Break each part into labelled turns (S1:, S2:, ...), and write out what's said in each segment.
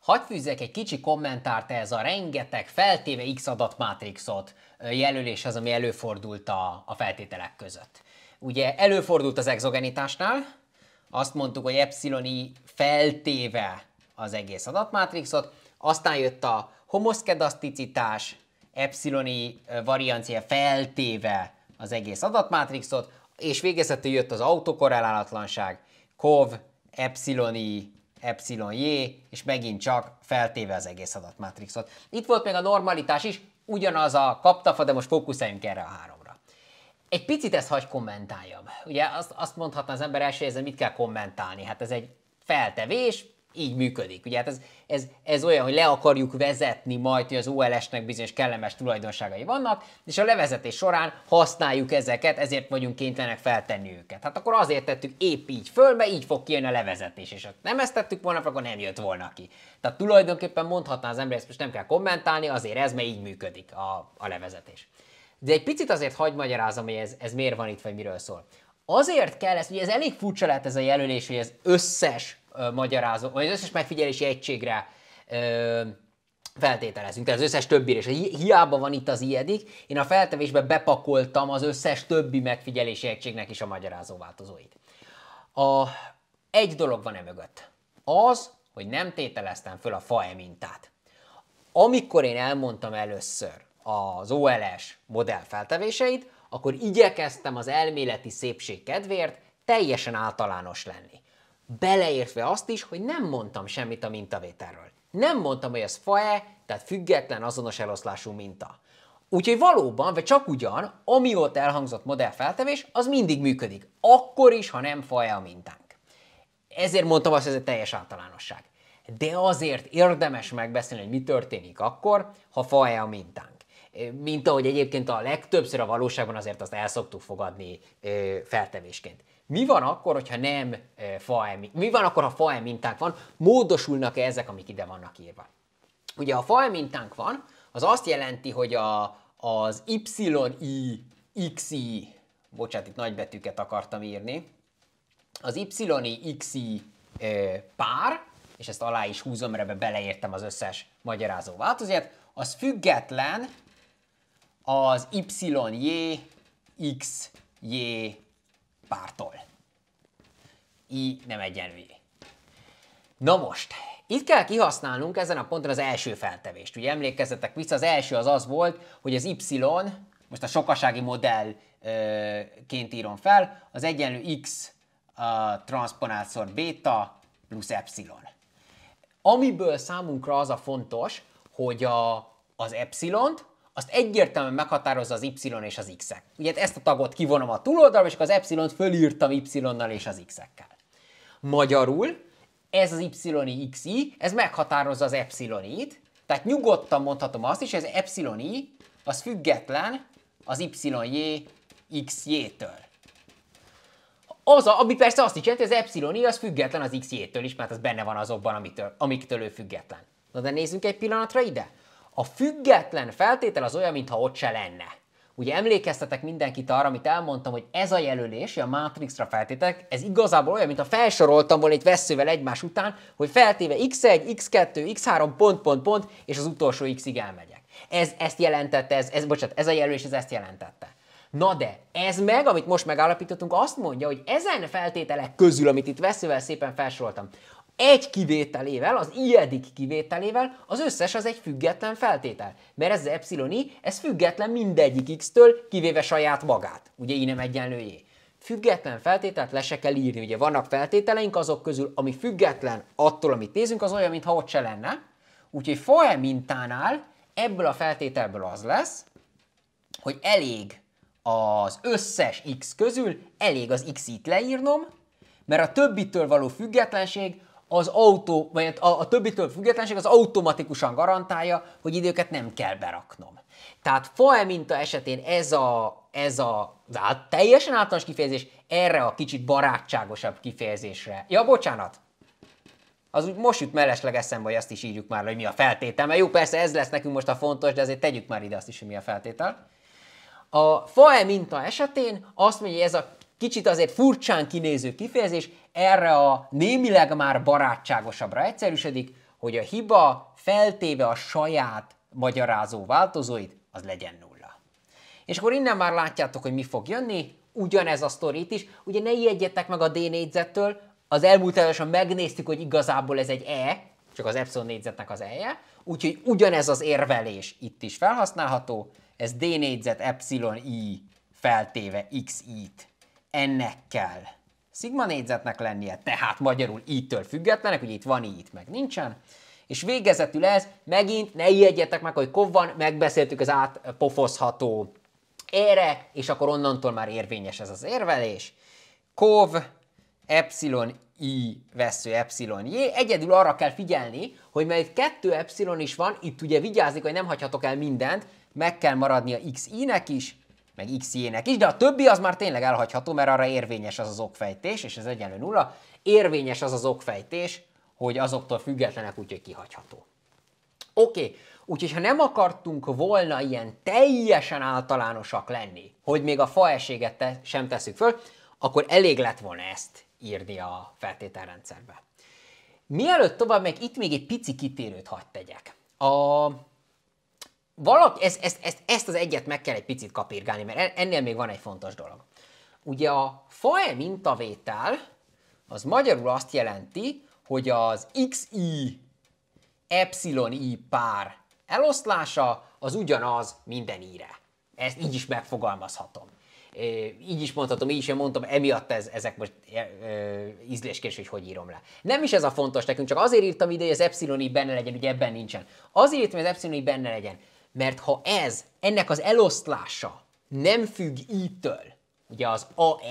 S1: Hagy fűzzek egy kicsi kommentárt ez a rengeteg feltéve X adatmátrixot jelöléshez, ami előfordult a, a feltételek között. Ugye előfordult az exogenitásnál, azt mondtuk, hogy epsiloni feltéve az egész adatmátrixot, aztán jött a homoszkedaszticitás, epsiloni variancia feltéve az egész adatmátrixot, és végezetül jött az autokorrelálatlanság, kov, epsiloni epsilon-j, és megint csak feltéve az egész adatmátrixot. Itt volt még a normalitás is, ugyanaz a kaptafa, de most fókuszáljunk erre a háromra. Egy picit ezt hagy kommentáljam. Ugye azt, azt mondhatna az ember első, ezzel mit kell kommentálni? Hát ez egy feltevés, így működik. Ugye hát ez, ez, ez olyan, hogy le akarjuk vezetni majd, hogy az OLS-nek bizonyos kellemes tulajdonságai vannak, és a levezetés során használjuk ezeket, ezért vagyunk kénytelenek feltenni őket. Hát akkor azért tettük épp így föl, mert így fog kijönni a levezetés, és ha nem ezt tettük volna, akkor nem jött volna ki. Tehát tulajdonképpen mondhatná az ember, ezt most nem kell kommentálni, azért ez, mert így működik a, a levezetés. De egy picit azért hagyd magyarázom, hogy ez, ez miért van itt, vagy miről szól. Azért kell ez, ugye ez elég furcsa lehet ez a jelölés, hogy az összes magyarázó, vagy az összes megfigyelési egységre ö, feltételezünk, tehát az összes többire, és hiába van itt az ijedik, én a feltevésbe bepakoltam az összes többi megfigyelési egységnek is a magyarázó változóit. A, egy dolog van e mögött. Az, hogy nem tételeztem föl a fae mintát. Amikor én elmondtam először az OLS modell feltevéseit, akkor igyekeztem az elméleti szépség kedvéért teljesen általános lenni beleértve azt is, hogy nem mondtam semmit a mintavételről. Nem mondtam, hogy ez fae, tehát független azonos eloszlású minta. Úgyhogy valóban, vagy csak ugyan, ami ott elhangzott modellfeltevés, az mindig működik. Akkor is, ha nem fae a mintánk. Ezért mondtam azt, hogy ez egy teljes általánosság. De azért érdemes megbeszélni, hogy mi történik akkor, ha fae a mintánk mint ahogy egyébként a legtöbbször a valóságban azért azt el szoktuk fogadni feltevésként. Mi van akkor, hogyha nem eh, fae, mi van akkor, ha fae mintánk van, módosulnak-e ezek, amik ide vannak írva? Ugye a fae mintánk van, az azt jelenti, hogy a, az x i bocsánat, itt nagybetűket akartam írni, az x i eh, pár, és ezt alá is húzom, mert ebbe beleértem az összes magyarázó változat, az független az x XJ pártól, Így nem egyenlőjé. Na most, itt kell kihasználnunk ezen a ponton az első feltevést. Ugye emlékezzetek vissza, az első az az volt, hogy az y, most a sokasági modellként írom fel, az egyenlő x a transponátszor beta plusz epsilon. Amiből számunkra az a fontos, hogy a, az epsilont azt egyértelműen meghatározza az y és az x-ek. Ugye ezt a tagot kivonom a túloldalra, és akkor az y-t fölírtam y-nal és az x-ekkel. Magyarul ez az y xi, ez meghatározza az epsilonit, tehát nyugodtan mondhatom azt is, hogy az epsiloni az független az y xj-től. Az, a, ami persze azt is jelenti, hogy az epsilon az független az xj-től is, mert az benne van azokban, amitől, amiktől ő független. Na de nézzünk egy pillanatra ide. A független feltétel az olyan, mintha ott se lenne. Ugye emlékeztetek mindenkit arra, amit elmondtam, hogy ez a jelölés, a Matrixra feltétek, ez igazából olyan, mintha felsoroltam volna egy veszővel egymás után, hogy feltéve x1, x2, x3, pont, pont, pont, és az utolsó x-ig elmegyek. Ez ezt jelentette, ez, ez, bocsánat, ez a jelölés, ez ezt jelentette. Na de, ez meg, amit most megállapítottunk, azt mondja, hogy ezen feltételek közül, amit itt veszővel szépen felsoroltam, egy kivételével, az iedik kivételével az összes az egy független feltétel. Mert ez az epsilon i, ez független mindegyik x-től, kivéve saját magát. Ugye így nem egyenlőjé. Független feltételt le se kell írni. Ugye vannak feltételeink azok közül, ami független attól, amit nézünk, az olyan, mintha ott se lenne. Úgyhogy foe mintánál ebből a feltételből az lesz, hogy elég az összes x közül, elég az x-it leírnom, mert a többitől való függetlenség az autó, vagy hát a, a többitől függetlenség az automatikusan garantálja, hogy időket nem kell beraknom. Tehát fae minta esetén ez a, ez a hát teljesen általános kifejezés erre a kicsit barátságosabb kifejezésre. Ja, bocsánat, az úgy most jut mellesleg eszembe, hogy azt is írjuk már, hogy mi a feltétel. Mert jó, persze ez lesz nekünk most a fontos, de azért tegyük már ide azt is, hogy mi a feltétel. A FAE minta esetén azt mondja, hogy ez a kicsit azért furcsán kinéző kifejezés, erre a némileg már barátságosabbra egyszerűsödik, hogy a hiba feltéve a saját magyarázó változóit, az legyen nulla. És akkor innen már látjátok, hogy mi fog jönni, ugyanez a sztorit is, ugye ne ijedjetek meg a D négyzettől, az elmúlt elősen megnéztük, hogy igazából ez egy E, csak az epsilon négyzetnek az E-je, úgyhogy ugyanez az érvelés itt is felhasználható, ez D négyzet epsilon i feltéve x i-t ennek kell szigma négyzetnek lennie, tehát magyarul ittől függetlenek, hogy itt van így, itt meg nincsen, és végezetül ez, megint ne ijedjetek meg, hogy kovvan, megbeszéltük az átpofozható ére, és akkor onnantól már érvényes ez az érvelés. Kov, epsilon i vesző epsilon j. Egyedül arra kell figyelni, hogy mert itt kettő epsilon is van, itt ugye vigyázik, hogy nem hagyhatok el mindent, meg kell maradni a xi-nek is, meg x nek is, de a többi az már tényleg elhagyható, mert arra érvényes az az okfejtés, és ez egyenlő nulla, érvényes az az okfejtés, hogy azoktól függetlenek, úgyhogy kihagyható. Oké, okay. úgyhogy ha nem akartunk volna ilyen teljesen általánosak lenni, hogy még a faeséget te sem teszük föl, akkor elég lett volna ezt írni a feltételrendszerbe. Mielőtt tovább meg itt még egy pici kitérőt hagy tegyek. A valaki, ezt, ezt, ezt, ezt az egyet meg kell egy picit kapirgálni, mert ennél még van egy fontos dolog. Ugye a FAE mintavétel, az magyarul azt jelenti, hogy az xi epsilon-i pár eloszlása az ugyanaz minden íre. Ezt így is megfogalmazhatom. É, így is mondhatom, így is mondtam, emiatt ez, ezek most e, e, ízléskés, hogy hogy írom le. Nem is ez a fontos nekünk, csak azért írtam ide, hogy az epsilon benne legyen, ugye ebben nincsen. Azért írtam, hogy az epsilon benne legyen, mert ha ez, ennek az eloszlása nem függ így ugye az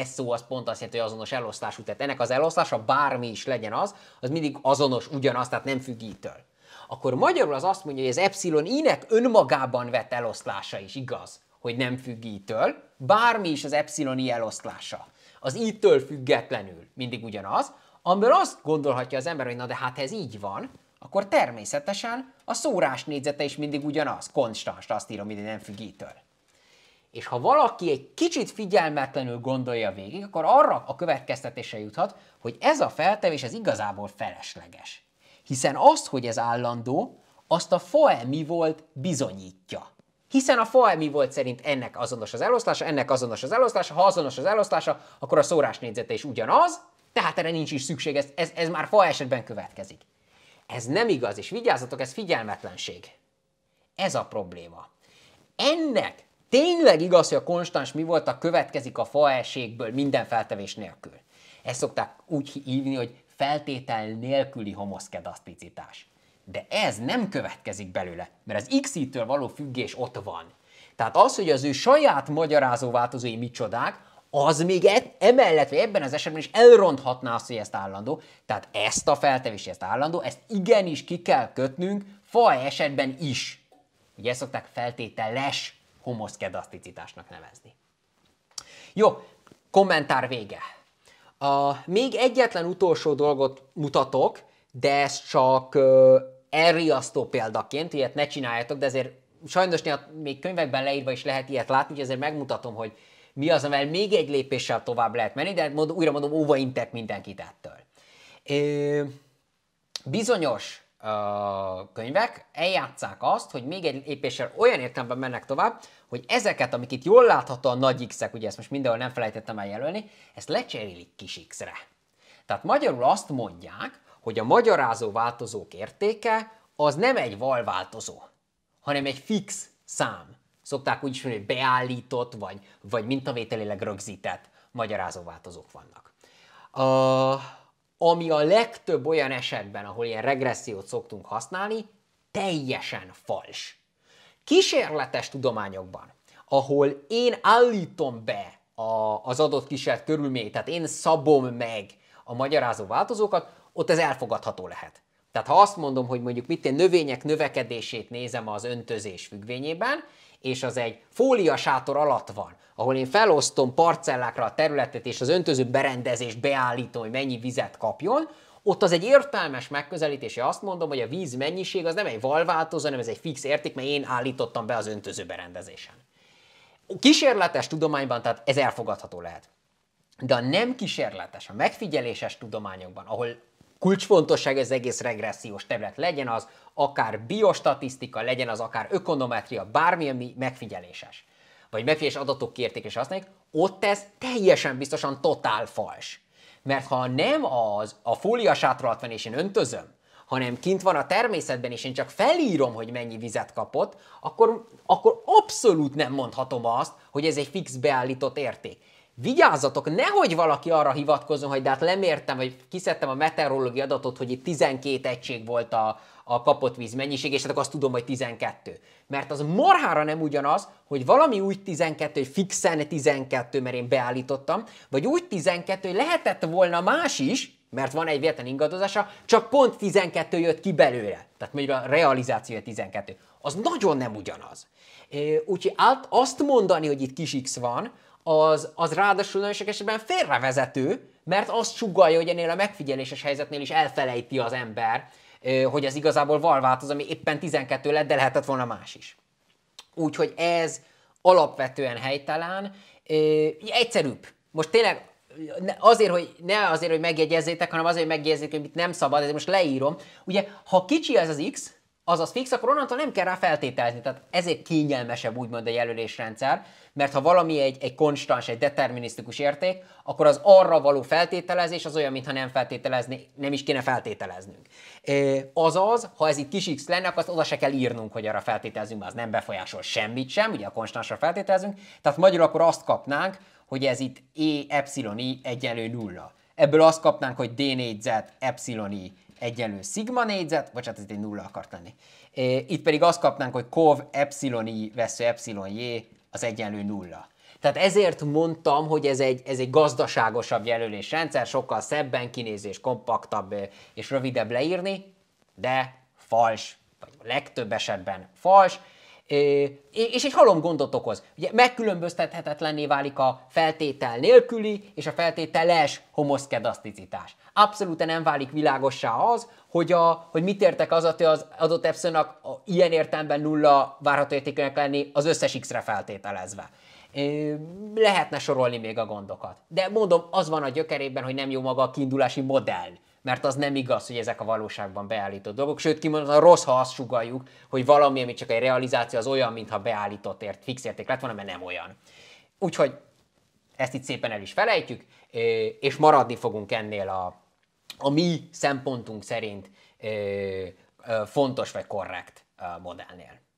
S1: e, szó az pont azt jelenti, hogy azonos eloszlású, tehát ennek az eloszlása bármi is legyen az, az mindig azonos, ugyanaz, tehát nem függ így Akkor magyarul az azt mondja, hogy az epsilon inek önmagában vett eloszlása is igaz, hogy nem függ így bármi is az epsilon i eloszlása. Az így függetlenül mindig ugyanaz, amiből azt gondolhatja az ember, hogy na de hát ez így van, akkor természetesen a szórás négyzete is mindig ugyanaz, konstans, azt írom ide, nem függítől. És ha valaki egy kicsit figyelmetlenül gondolja végig, akkor arra a következtetése juthat, hogy ez a feltevés ez igazából felesleges. Hiszen azt, hogy ez állandó, azt a foemi volt bizonyítja. Hiszen a foemi volt szerint ennek azonos az eloszlása, ennek azonos az eloszlása, ha azonos az eloszlása, akkor a szórás négyzete is ugyanaz, tehát erre nincs is szükség, ez, ez, ez már fa esetben következik. Ez nem igaz, és vigyázzatok, ez figyelmetlenség. Ez a probléma. Ennek tényleg igaz, hogy a konstans mi volt a következik a faelségből minden feltevés nélkül. Ezt szokták úgy hívni, hogy feltétel nélküli homoszkedaszticitás. De ez nem következik belőle, mert az x től való függés ott van. Tehát az, hogy az ő saját magyarázó változói micsodák, az még e- emellett, vagy ebben az esetben is elronthatná azt, hogy ezt állandó. Tehát ezt a feltevést, ezt állandó, ezt igenis ki kell kötnünk, fa esetben is. Ugye ezt szokták feltételes homoszkedaszticitásnak nevezni. Jó, kommentár vége. A, még egyetlen utolsó dolgot mutatok, de ez csak ö, elriasztó példaként, ilyet ne csináljatok, de ezért sajnos néha még könyvekben leírva is lehet ilyet látni, hogy ezért megmutatom, hogy mi az, amivel még egy lépéssel tovább lehet menni, de mond, újra mondom, óva intek mindenkit ettől. Ö, bizonyos ö, könyvek eljátszák azt, hogy még egy lépéssel olyan értelemben mennek tovább, hogy ezeket, amik itt jól a nagy X-ek, ugye ezt most mindenhol nem felejtettem jelölni, ezt lecserélik kis X-re. Tehát magyarul azt mondják, hogy a magyarázó változók értéke az nem egy val változó, hanem egy fix szám. Szokták úgy is mondani, hogy beállított, vagy, vagy mintavételileg rögzített magyarázó változók vannak. A ami a legtöbb olyan esetben, ahol ilyen regressziót szoktunk használni, teljesen fals. Kísérletes tudományokban, ahol én állítom be a, az adott kísérlet körülményt, tehát én szabom meg a magyarázó változókat, ott ez elfogadható lehet. Tehát ha azt mondom, hogy mondjuk mit én növények növekedését nézem az öntözés függvényében, és az egy fóliasátor alatt van, ahol én felosztom parcellákra a területet, és az öntöző berendezést beállítom, hogy mennyi vizet kapjon, ott az egy értelmes megközelítés, és azt mondom, hogy a víz mennyiség az nem egy valváltozó, hanem ez egy fix érték, mert én állítottam be az öntöző berendezésen. Kísérletes tudományban, tehát ez elfogadható lehet. De a nem kísérletes, a megfigyeléses tudományokban, ahol kulcsfontosság ez egész regressziós terület. Legyen az akár biostatisztika, legyen az akár ökonometria, bármilyen megfigyeléses, vagy megfigyelés adatok kiértékes használjuk, ott ez teljesen biztosan totál fals. Mert ha nem az, a fólia sátra alatt van és én öntözöm, hanem kint van a természetben, és én csak felírom, hogy mennyi vizet kapott, akkor, akkor abszolút nem mondhatom azt, hogy ez egy fix beállított érték vigyázzatok, nehogy valaki arra hivatkozom, hogy de hát lemértem, vagy kiszedtem a meteorológiai adatot, hogy itt 12 egység volt a, a kapott víz mennyiség, és hát azt tudom, hogy 12. Mert az marhára nem ugyanaz, hogy valami úgy 12, hogy fixen 12, mert én beállítottam, vagy úgy 12, hogy lehetett volna más is, mert van egy véletlen ingadozása, csak pont 12 jött ki belőle. Tehát mondjuk a realizáció 12. Az nagyon nem ugyanaz. Úgyhogy azt mondani, hogy itt kis x van, az, az ráadásul nagyon sok esetben félrevezető, mert azt sugalja, hogy ennél a megfigyeléses helyzetnél is elfelejti az ember, hogy ez igazából valváltoz, ami éppen 12 lett, de lehetett volna más is. Úgyhogy ez alapvetően helytelen, egyszerűbb. Most tényleg azért, hogy ne azért, hogy megjegyezzétek, hanem azért, hogy megjegyezzétek, hogy mit nem szabad, ezért most leírom. Ugye, ha kicsi ez az x, azaz fix, akkor onnantól nem kell rá feltételezni. Tehát ezért kényelmesebb úgymond a jelölésrendszer, mert ha valami egy, egy konstans, egy determinisztikus érték, akkor az arra való feltételezés az olyan, mintha nem feltételezni, nem is kéne feltételeznünk. Azaz, ha ez itt kis x lenne, akkor azt oda se kell írnunk, hogy arra feltételezünk, mert az nem befolyásol semmit sem, ugye a konstansra feltételezünk, tehát magyarul akkor azt kapnánk, hogy ez itt e, epsilon i egyenlő nulla. Ebből azt kapnánk, hogy d4z epsilon i egyenlő szigma négyzet, vagy hát ez egy nulla akart lenni. Itt pedig azt kapnánk, hogy kov epsilon i vesző epsilon j az egyenlő nulla. Tehát ezért mondtam, hogy ez egy, ez egy gazdaságosabb jelölésrendszer, sokkal szebben kinézés, kompaktabb és rövidebb leírni, de fals, vagy a legtöbb esetben fals és egy halom gondot okoz. Ugye megkülönböztethetetlenné válik a feltétel nélküli és a feltételes homoszkedaszticitás. Abszolút nem válik világossá az, hogy, a, hogy mit értek az, hogy az adott epszonnak ilyen értelemben nulla várható értékűnek lenni az összes x-re feltételezve. Lehetne sorolni még a gondokat. De mondom, az van a gyökerében, hogy nem jó maga a kiindulási modell mert az nem igaz, hogy ezek a valóságban beállított dolgok, sőt a rossz, ha azt sugaljuk, hogy valami, ami csak egy realizáció, az olyan, mintha beállított ért, fix érték lett volna, mert nem olyan. Úgyhogy ezt itt szépen el is felejtjük, és maradni fogunk ennél a, a mi szempontunk szerint fontos vagy korrekt modellnél.